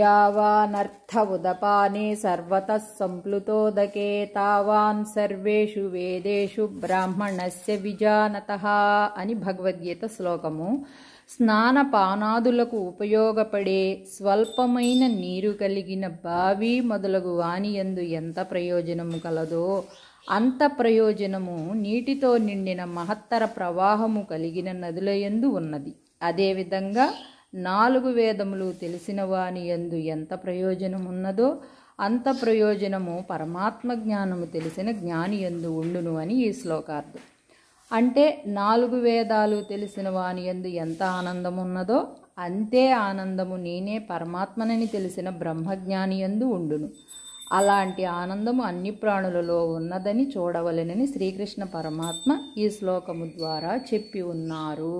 యావానర్థ ఉదపానే సర్వత సంప్లుతోదకే తావాన్ సర్వేషు వేదేషు బ్రాహ్మణస్య విజానత అని భగవద్గీత శ్లోకము స్నానపానాదులకు ఉపయోగపడే స్వల్పమైన నీరు కలిగిన బావి మొదలగు వానియందు ఎంత ప్రయోజనము కలదో అంత ప్రయోజనము నీటితో నిండిన మహత్తర ప్రవాహము కలిగిన నదులయందు ఉన్నది అదేవిధంగా నాలుగు వేదములు తెలిసిన వాని ఎందు ఎంత ప్రయోజనమున్నదో అంత ప్రయోజనము పరమాత్మ జ్ఞానము తెలిసిన జ్ఞాని ఎందు ఉండును అని ఈ శ్లోకార్థం అంటే నాలుగు వేదాలు తెలిసిన వాని ఎందు ఎంత ఆనందమున్నదో అంతే ఆనందము నేనే పరమాత్మనని తెలిసిన బ్రహ్మజ్ఞాని ఎందు ఉండును అలాంటి ఆనందము అన్ని ప్రాణులలో ఉన్నదని చూడవలెనని శ్రీకృష్ణ పరమాత్మ ఈ శ్లోకము ద్వారా చెప్పి ఉన్నారు